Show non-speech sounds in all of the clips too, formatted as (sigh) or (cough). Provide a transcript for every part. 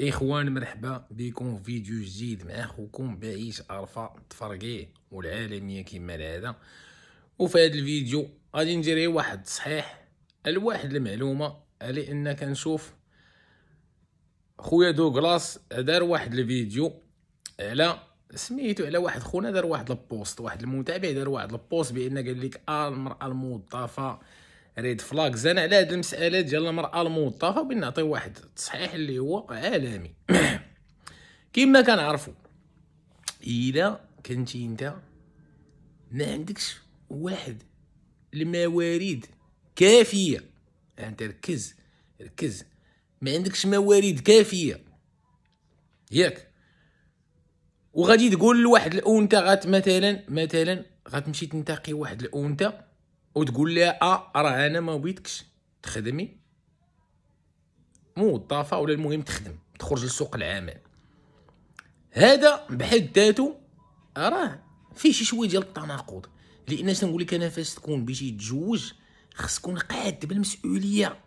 اخوان مرحبا بكم فيديو جديد مع اخوكم بعيش الفا تفرقيه والعالميه كما العاده وفي هذا الفيديو غادي ندير واحد صحيح الواحد المعلومه على ان كنشوف خويا دوغلاس دار واحد الفيديو على سميتو على واحد خونا دار واحد البوست واحد المتابع دار واحد البوست بان قال لك آه، المراه الموظفه ريد فلاك زان على هاد المساله ديال المراه الموظفه بان نعطي واحد التصحيح اللي هو عالمي (clears throat) كما كنعرفوا الا كنتي انت ما عندكش واحد الموارد كافيه انت ركز ركز ما عندكش موارد كافيه ياك وغادي تقول لواحد الانثى غات مثلا مثلا غتمشي تنتقي واحد الانثى وتقول لها اه راه انا ما بغيتكش تخدمي موظفه ولا المهم تخدم تخرج لسوق العمل هذا بحد ذاته راه فيه شي شويه ديال التناقض لان نقول لك انا فاش تكون بيجي تزوج خص تكون قاد بالمسؤوليه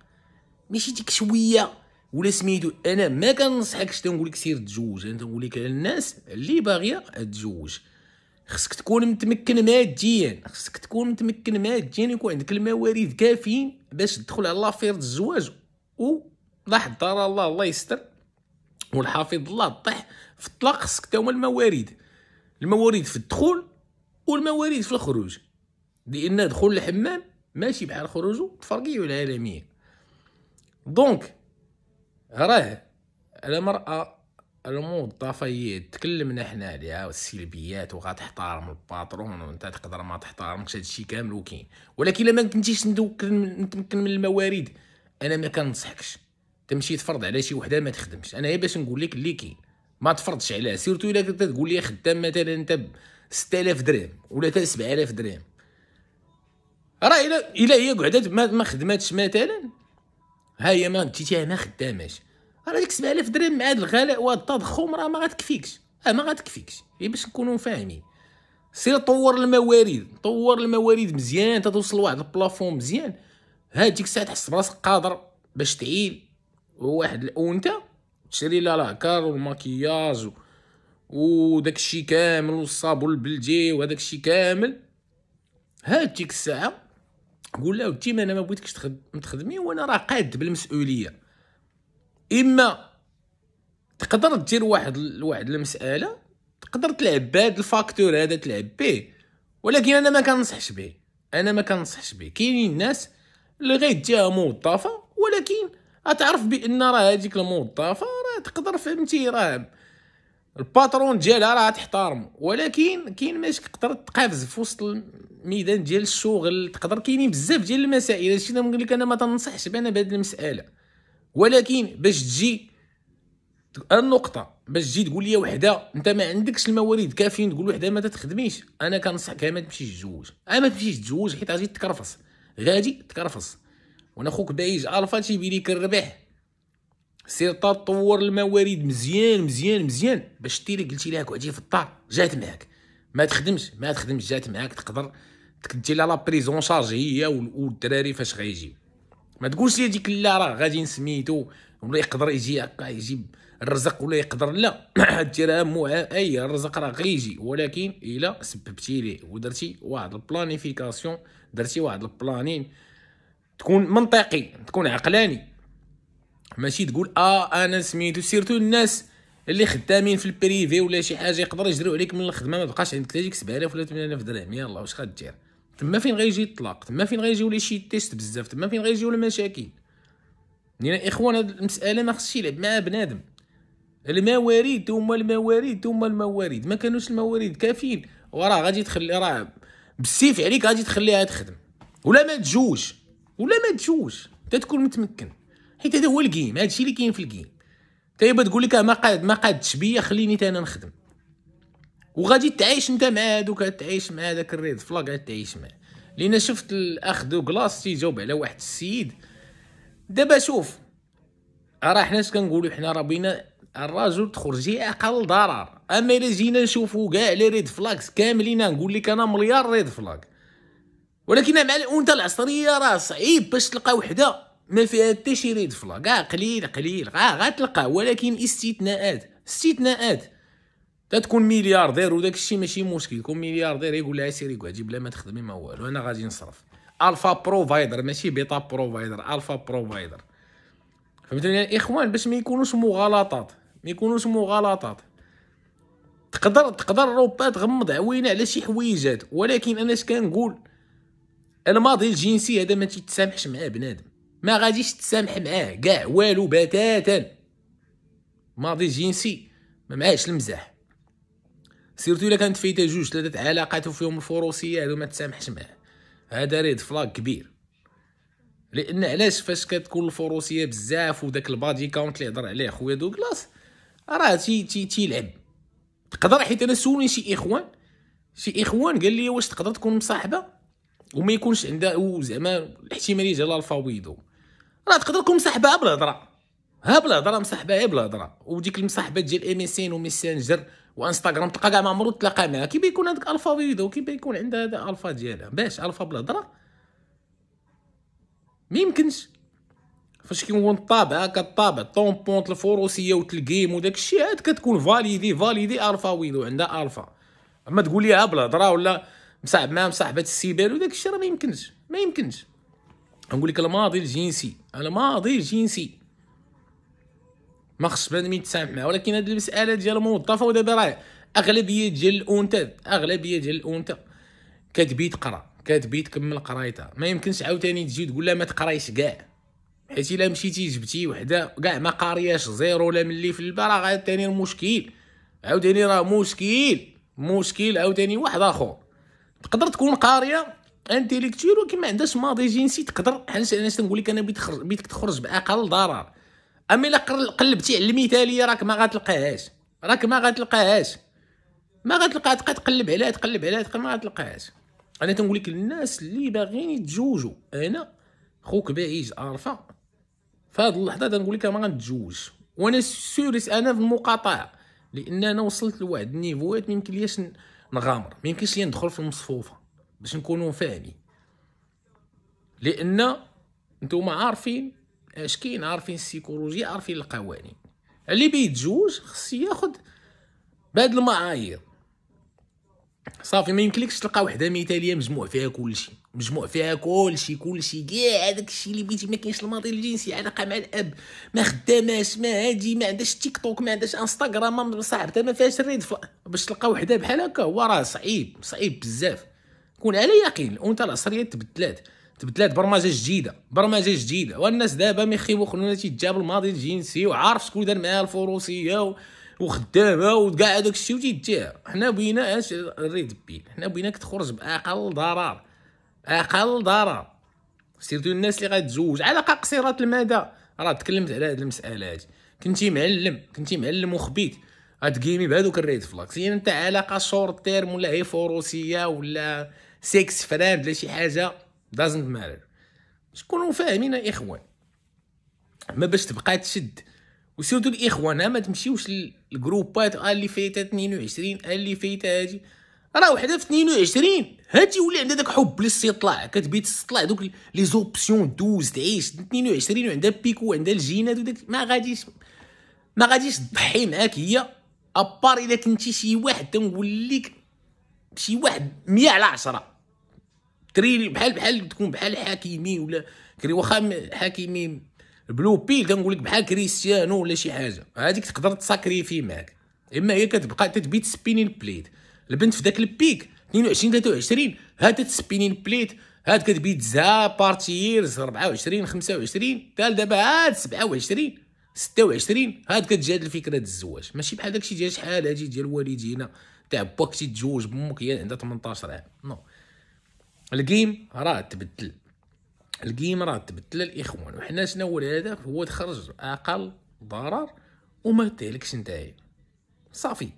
ماشي ديك شويه ولا سميتو انا ما كنصحكش تنقول لك سير تزوج انا تنقول لك الناس اللي باغيه تزوج خصك تكون متمكن ماديا خصك تكون متمكن ماديا يكون عندك الموارد كافيين باش تدخل على لافير الزواج و لا حضر الله الله يستر والحافظ الله طيح في الطلاق خصك تا الموارد الموارد في الدخول والموارد في الخروج لان دخول الحمام ماشي بحال خروجو تفرقيو العالميه دونك راه على مرأة الامور الضفايه تكلمنا حنا عليها والسلبيات وغتحترم الباترون وانت تقدر ما تحترمش هادشي كامل وكاين ولكن الا ما كنتيش متمكن من الموارد انا ما كننصحكش تمشي تفرض على شي وحده ما تخدمش انا باش نقول لك اللي كاين ما تفرضش عليها سيرتو الا كنت تقول لي خدام مثلا انت ب 6000 درهم ولا حتى 7000 درهم راه الا الا هي قعدت ما خدماتش مثلا ها هي ما جيتي ما خداماش راه ديك 7000 درهم مع هاد الغلاء وهاد التضخم راه ما غتكفيكش اه ما غتكفيكش غير إيه، باش نكونوا فاهمين سير طور الموارد طور الموارد مزيان تتوصل لواحد البلافون مزيان هاد ديك الساعه تحس براسك قادر باش تعيل واحد الاونته تشري لها العكار والماكياج و... وداك الشيء كامل والصابون البلدي وهذاك الشيء كامل هاد ديك الساعه قول له ودي ما انا ما بغيتكش تخدمي وانا راه قاد بالمسؤوليه اما تقدر دير واحد واحد المساله تقدر تلعب بهذا الفاكتور هذا تلعب به ولكن انا ما كنصحش به انا ما كنصحش به كاينين الناس اللي غيديها موظفه ولكن اتعرف بان راه هذيك الموظفه راه تقدر فهمتي راه الباترون ديالها راه تحترم ولكن كاين باش تقدر تقافز في وسط الميدان ديال الشغل تقدر كاينين بزاف ديال المسائل هادشي اللي نقول لك انا ما تنصحش بان بهذه المساله ولكن باش تجي النقطة باش تجي تقول لي وحدة انت ما عندكش الموارد كافيين تقول وحدة ما تخدميش انا كنصحك ما تمشيش تزوج ما تمشيش تزوج حيت غادي تكرفص غادي تكرفص وانا خوك بايج الفا تيبي ليك الربح سير طور الموارد مزيان مزيان مزيان باش تيري قلتي لها قعدي في الدار جات معاك ما تخدمش ما تخدمش جات معاك تقدر تكدي لها لابريزون شارجي هي والدراري فاش غيجيو ما تقولش لي ديك لا راه غادي نسميتو ولا يقدر يجي هكا يجيب الرزق ولا يقدر لا (clears throat) الدرهم اي الرزق راه غيجي ولكن الا سببتي ليه ودرتي واحد البلانيفيكاسيون درتي واحد البلانين تكون منطقي تكون عقلاني ماشي تقول اه انا سميتو سيرتو الناس اللي خدامين في البريفي ولا شي حاجه يقدر يجريو عليك من الخدمه ما بقاش عندك لا ديك 7000 ولا 8000 درهم يلاه واش غدير تما فين غيجي الطلاق تما فين غيجيو لي شي تيست بزاف تما فين غيجيو المشاكل لان اخوان هاد المساله ما خصش يلعب معاها بنادم المواريد هما المواريد هما المواريد ما كانوش المواريد كافيين وراه غادي تخلي راه بالسيف عليك غادي تخليها تخدم ولا ما تجوش ولا ما تجوش انت تكون متمكن حيت هذا هو الجيم هادشي اللي كاين في الجيم تايبا تقول لك ما قاد ما قادش بيا خليني انا نخدم وغادي تعيش انت مع هذوك تعيش مع هذاك الريد فلاك تعيش معاه لان شفت الاخ دوغلاس تيجاوب على واحد السيد دابا شوف راه حنا اش كنقولوا حنا راه بينا الرجل تخرجي اقل ضرر اما الا جينا نشوفوا كاع لي ريد فلاكس كاملين نقول لك انا مليار ريد فلاك ولكن مع الانثى العصريه راه صعيب باش تلقى وحده ما فيها حتى شي ريد فلاك آه، قليل قليل غا آه، غتلقى ولكن استثناءات استثناءات تكون ملياردير وداك الشيء ماشي مشكل كون ملياردير يقول لها سيري قعدي بلا ما تخدمي ما والو انا غادي نصرف الفا بروفايدر ماشي بيتا بروفايدر الفا بروفايدر فهمتوني الاخوان يعني باش ما يكونوش مغالطات ما يكونوش مغالطات تقدر تقدر روبا تغمض عوينه على شي حويجات ولكن انا اش كنقول الماضي الجنسي هذا ما تيتسامحش معاه بنادم ما غاديش تسامح معاه كاع والو بتاتا الماضي الجنسي ما معاهش المزاح سيرتو الا كانت فايته جوج ثلاثه علاقات وفيهم الفروسيه هادو ما تسامحش معاه هذا ريد فلاك كبير لان علاش فاش كتكون الفروسيه بزاف وداك البادي كاونت اللي هضر عليه خويا دوغلاس راه تي تي تيلعب تقدر حيت انا سولني شي اخوان شي اخوان قال لي واش تقدر تكون مصاحبه وما يكونش عندها زعما الاحتماليه ديال الفا ويدو راه تقدر تكون مصاحبه بالهضره ها بلا هضره مصاحبه غير بلا هضره وديك المصاحبات ديال ام إيه اس ان وميسنجر وانستغرام تلقى كاع ما عمرو تلاقى معاها كي يكون هذاك الفا ويدو كي يكون عندها هذا الفا ديالها باش الفا بلا هضره ما يمكنش فاش كيكون الطابع هكا الطابع طومبونط الفروسيه وتلقيم وداك الشيء عاد كتكون فاليدي فاليدي الفا ويدو عندها الفا اما تقول ليها بلا هضره ولا مصاحب معاها مصاحبه السيبال وداك الشيء راه ما يمكنش ما يمكنش نقول لك الماضي الجنسي الماضي الجنسي ما خصش بنادم يتسامح معاه ولكن هذه المساله ديال الموظفه ودابا راه اغلبيه ديال الانثى اغلبيه ديال الانثى كتبي تقرا كتبي تكمل قرايتها ما يمكنش عاوتاني تجي تقول لها ما تقرايش كاع حيت الا مشيتي جبتي وحده كاع ما قارياش زيرو ولا ملي في البا راه عاوتاني المشكل عاوتاني راه مشكل مشكل عاوتاني واحد اخر تقدر تكون قاريه انتيليكتور ولكن ما عندهاش ماضي جنسي تقدر حنا انا تنقول لك انا بيت تخرج باقل ضرر اما الا قلبتي على المثاليه راك ما غتلقاهاش راك ما غتلقاهاش ما غتلقى تبقى تقلب عليها تقلب عليها ما غتلقاهاش انا تنقول لك الناس اللي باغيين يتزوجوا انا خوك بعيد عارفه في هذه اللحظه تنقول لك ما غنتزوج وانا سوريس انا في المقاطعه لان انا وصلت لواحد النيفوات ما ليش نغامر ما يمكنش لي ندخل في المصفوفه باش نكونوا فاهمين لان نتوما عارفين اش كاين عارفين السيكولوجيا عارفين القوانين اللي بيتزوج خص ياخد بهاد المعايير صافي ما يمكنلكش تلقى وحده مثاليه مجموع فيها كلشي مجموع فيها كلشي كلشي كاع هذاك الشيء اللي بيتي ما كاينش الماضي الجنسي علاقه مع الاب ما خداماش ما هادي ما عندهاش تيك توك ما عندهاش انستغرام ما صاحبتها ما فيهاش الريد باش تلقى وحده بحال هكا هو راه صعيب صعيب بزاف كون على يقين الانثى العصريه تبدلات تبدلات برمجه جديده برمجه جديده والناس دابا ميخيبو خلونا تيتجاب الماضي الجنسي وعارف شكون دار معاها الفروسيه و... وخدامه وكاع هذاك الشيء وتيتجاه حنا بغينا اش نريد بي حنا بغيناك تخرج باقل ضرر اقل ضرر سيرتو الناس اللي غتزوج علاقه قصيره المدى راه تكلمت على هذه المساله كنتي معلم كنتي معلم وخبيت غتقيمي بهذوك الريد فلاكس يعني انت علاقه شورت تيرم ولا هي فروسيه ولا سيكس فراند ولا شي حاجه دازنت ماتر شكونو فاهمين اخوان ما باش تبقى تشد وسيرتو الاخوان ما تمشيوش للجروبات آه، اللي فايتها 22 آه، اللي فايته هادي راه وحده في 22 هادي يولي عندها داك حب للاستطلاع كتبي تستطلع دوك لي زوبسيون دوز تعيش 22 وعندها بيكو وعندها الجينات وداك ما غاديش ما غاديش تضحي معاك هي ابار الا كنتي شي واحد لك شي واحد 100 على 10 تريلي بحال بحال تكون بحال حكيمي ولا كري واخا حكيمي بلو بيل كنقول لك بحال كريستيانو ولا شي حاجه هذيك تقدر تساكريفي معاك اما هي كتبقى تتبي تسبيني البليت البنت في داك البيك 22 23 هاد تسبيني البليت هاد كتبي تزا بارتييرز 24 25 تال دابا هاد 27 26 هاد كتجادل فكره الفكره ديال الزواج ماشي بحال داكشي ديال شحال هادي ديال والدينا تاع باك تيتزوج بامك هي عندها 18 عام نو no. القيم راه تبدل القيم راه تبدل الاخوان وحنا شنو هو الهدف هو تخرج اقل ضرر وما تهلكش نتايا صافي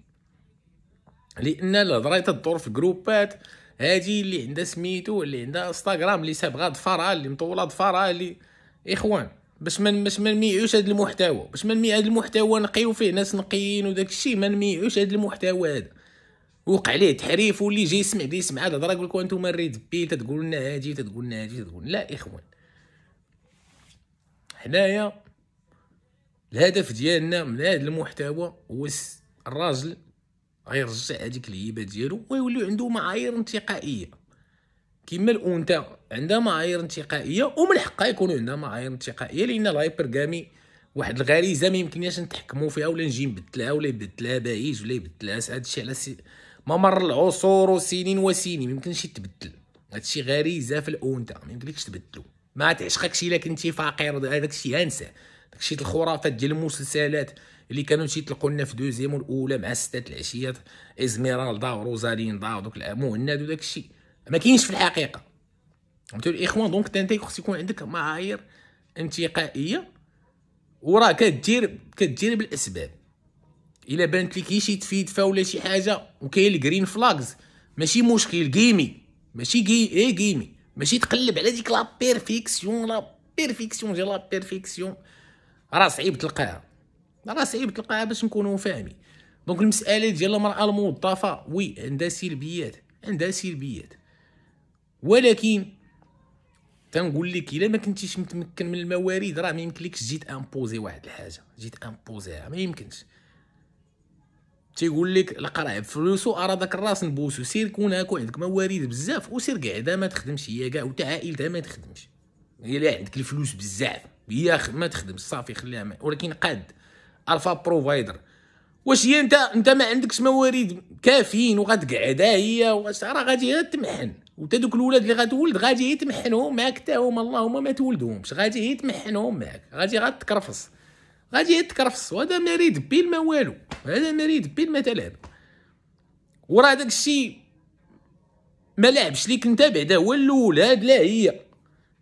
لان الهضره تدور في جروبات هادي اللي عندها سميتو اللي عندها انستغرام اللي سابغا دفرا اللي مطوله دفرا اللي اخوان باش ما باش ما نميعوش هذا المحتوى باش ما نميع هذا المحتوى نقيو فيه ناس نقيين وداك الشيء ما نميعوش هذا المحتوى هذا وقع عليه تحريف واللي جاي يسمع بدا يسمع هذا الهضره يقول لك انتم الريد بي تتقول لنا هادي تتقول لنا هادي تتقول لا اخوان حنايا الهدف ديالنا من هذا المحتوى هو الراجل غيرجع هذيك الهيبه ديالو ويولي عنده معايير انتقائيه كما الانثى عندها معايير انتقائيه ومن حقها يكون عندها معايير انتقائيه لان الهايبرغامي واحد الغريزه ما يمكنناش نتحكموا فيها ولا نجي نبدلها ولا يبدلها بايج ولا يبدلها هذا الشيء على ما مر العصور وسنين وسنين ميمكنش يتبدل هادشي غريزه في الاونثى ميمكنش تبدلو ما تعشقكش الا كنتي فقير داكشي هانساه داكشي الخرافات ديال المسلسلات اللي كانوا تيطلقوا لنا في دوزيام والاولى مع ستات العشيات ازميرالدا وروزاليندا ودوك مهند وداك الشيء ما كاينش في الحقيقه فهمتوا الاخوان دونك انت خص يكون عندك معايير انتقائيه وراه كدير كدير بالاسباب الا بانت لك شي فا ولا شي حاجه وكاين الجرين فلاكس ماشي مشكل جيمي ماشي جي ايه جيمي ماشي تقلب على ديك لا بيرفيكسيون لا بيرفيكسيون ديال لا بيرفيكسيون راه صعيب تلقاها راه صعيب تلقاها باش نكونوا فاهمين دونك المساله ديال المراه الموظفه وي عندها سلبيات عندها سلبيات ولكن تنقول لك الا ما كنتيش متمكن من الموارد راه ما لكش جيت امبوزي واحد الحاجه جيت امبوزيها ما يمكنش تيقول لك القرع بفلوسو ارادك الراس نبوسو سير كون هاك عندك موارد بزاف وسير قاعده ما تخدمش هي كاع وتا عائلتها ما تخدمش هي اللي عندك الفلوس بزاف هي ما تخدمش صافي خليها ولكن قاد الفا بروفايدر واش هي انت انت ما عندكش موارد كافيين وغتقعد هي واش راه غادي تمحن وتا دوك الولاد اللي غتولد غادي يتمحنهم معاك حتى هما اللهم ما تولدهمش غادي يتمحنهم معاك غادي غتكرفص غادي يتكرفص وهذا مريض هذا ما بيل ما والو هذا مريض بين بيل ما تلعب وراه داك الشيء ما لعبش ليك انت بعدا هو الاول هاد لا هي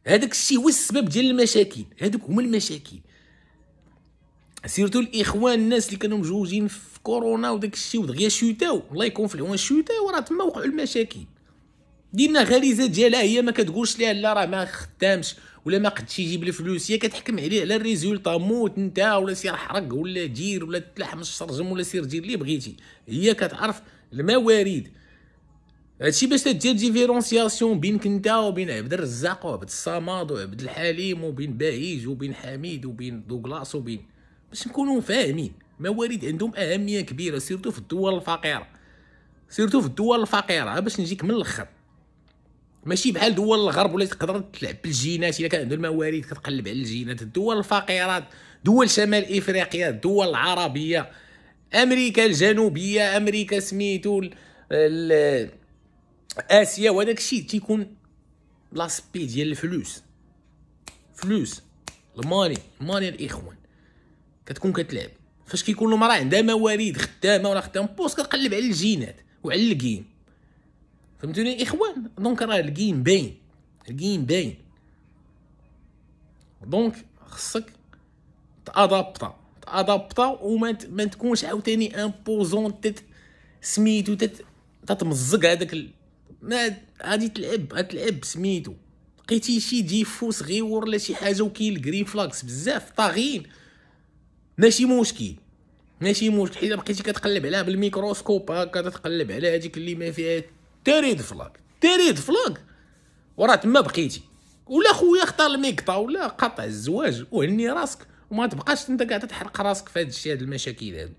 هذاك الشيء هو السبب ديال المشاكل هذوك هما المشاكل سيرتو الاخوان الناس اللي كانوا مجوجين في كورونا وداك الشيء ودغيا شوتاو الله يكون في العون شوتاو راه تما وقعوا المشاكل ديما غريزه ديالها هي ما كتقولش ليه لا راه ما خدامش ولا ما قدش يجيب الفلوس هي كتحكم عليه على الريزولطا موت انت ولا سير حرق ولا دير ولا تلحم الشرجم ولا سير دير اللي بغيتي هي كتعرف الموارد هادشي باش تدير ديفيرونسياسيون بينك انت وبين عبد الرزاق وعبد الصمد وعبد الحليم وبين بهيج وبين حميد وبين دوغلاس وبين باش نكونوا فاهمين الموارد عندهم اهميه كبيره سيرتو في الدول الفقيره سيرتو في الدول الفقيره باش نجيك من الاخر ماشي بحال دول الغرب ولا تقدر تلعب بالجينات الا كان عنده الموارد كتقلب على الجينات الدول الفقيرات دول شمال افريقيا الدول العربيه امريكا الجنوبيه امريكا سميتو اسيا وهذاك الشيء تيكون لاسبي ديال الفلوس فلوس الماني الماني الاخوان كتكون كتلعب فاش كيكون المراه عندها موارد خدامه ولا خدام بوست كتقلب على الجينات وعلى الكيم فهمتوني اخوان دونك راه الجيم باين الجيم باين دونك خصك تادابطا تادابطا وما ما تكونش عاوتاني امبوزون تت سميتو تت تتمزق هذاك ال... ما غادي تلعب غتلعب سميتو لقيتي شي ديفو صغيور ولا شي حاجه وكاين الجرين فلاكس بزاف طاغين ماشي مشكل ماشي مشكل حيت بقيتي كتقلب عليها بالميكروسكوب هكا تتقلب على هذيك اللي ما فيها تاري دفلاك تاري دفلاك وراه تما بقيتي ولا خويا اختار الميقطه ولا قطع الزواج وهني راسك وما تبقاش انت قاعد تحرق راسك في هذا الشيء هاد المشاكل هادو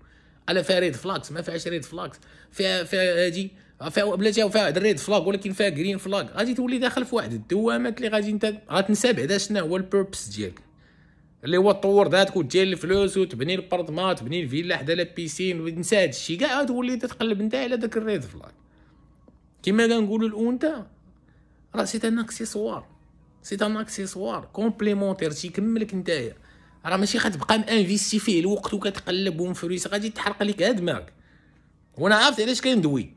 على فيها ريد فلاكس ما فيهاش ريد فلاكس فيها فيها هادي فيها بلاتي فيها واحد فلاك ولكن فيها جرين فلاك غادي تولي داخل في واحد الدوامات اللي غادي انت غتنسى بعدا شنو هو البيربس ديالك اللي هو تطور ذاتك وتجي الفلوس وتبني البارتمان وتبني الفيلا حدا لا بيسين ونسى هادشي كاع تولي تتقلب انت على داك الريد فلاك كيما كنقولوا الانثى راه سيت ان اكسيسوار سيت ان اكسيسوار كومبليمونتير تيكملك نتايا راه ماشي غتبقى مانفيستي فيه الوقت وكتقلب ومفروس غادي تحرق لك دماغك وانا عرفت علاش كندوي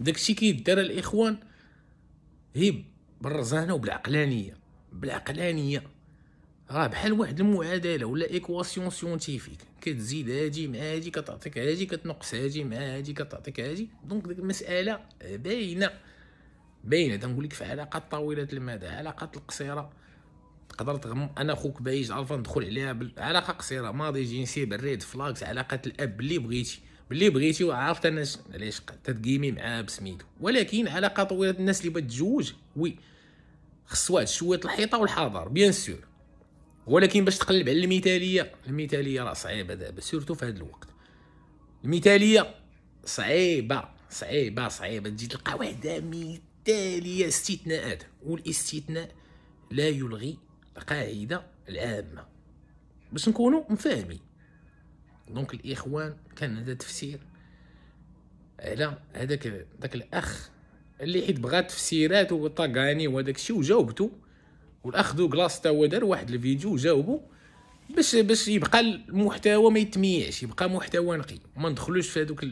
داكشي كيدار الاخوان هيب بالرزانه وبالعقلانيه بالعقلانيه راه بحال واحد المعادله ولا ايكواسيون سيونتيفيك كتزيد هادي مع هادي كتعطيك هادي كتنقص هادي مع هادي كتعطيك هادي دونك ديك المساله باينه باينه تنقول لك في علاقات طويله المدى علاقات القصيره تقدر تغم انا خوك بايج عارف ندخل عليها بالعلاقه علاقه قصيره ماضي جنسي بالريد فلاكس علاقه الاب اللي بغيتي باللي بغيتي وعرفت انا علاش تتقيمي معاه بسميتو ولكن علاقه طويله الناس اللي بتزوج وي خص واحد شويه الحيطه والحذر بيان سور ولكن باش تقلب على المثاليه المثاليه راه صعيبه دابا سيرتو في هذا الوقت المثاليه صعيبه صعيبه صعيبه تجي تلقى وحده مثاليه استثناءات والاستثناء لا يلغي القاعده العامه باش نكونوا مفاهمين دونك الاخوان كان هذا تفسير على هذاك داك الاخ اللي حيت بغى تفسيرات وطاغاني وهذاك الشيء وجاوبته والاخ كلاص تا هو دار واحد الفيديو جاوبو باش باش يبقى المحتوى ما يتميعش يبقى محتوى نقي ما ندخلوش في هذوك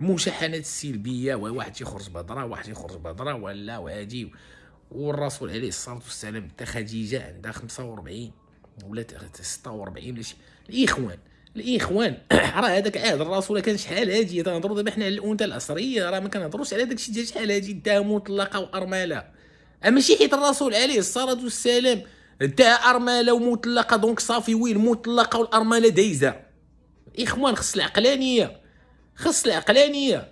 المشاحنات السلبيه واحد يخرج بهضره واحد يخرج بهضره ولا وهادي والرسول عليه الصلاه والسلام تا خديجه عندها 45 ولا 46 ولا شي الاخوان الاخوان (coughs) راه هذاك عهد الرسول كان شحال هادي تنهضروا دابا حنا على الانثى العصريه راه ما كنهضروش على داكشي ديال شحال هادي داها طلقه وارمله ماشي حيت الرسول عليه الصلاه والسلام انتهى ارمله ومطلقه دونك صافي وين مطلقه والارمله دايزه اخوان خص العقلانيه خص العقلانيه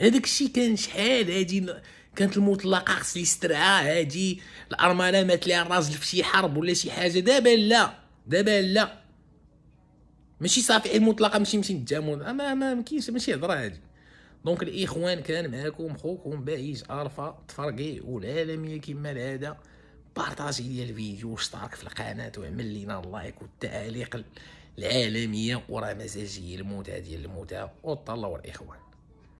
هذاك الشيء كان شحال هادي كانت المطلقه خص يسترها هادي الارمله مات ليها الراجل في شي حرب ولا شي حاجه دابا لا دابا لا ماشي صافي المطلقه ماشي ماشي نتجامل ما ما مكاينش ماشي هضره هادي دونك الاخوان كان معاكم خوكم باعيز الفا تفرقي والعالميه كما العاده بارطاجي ليا الفيديو واشترك في القناه وعمل لينا اللايك والتعليق العالميه وراه مزاجي المتعه الموتى ديال الموتى وطلعوا الاخوان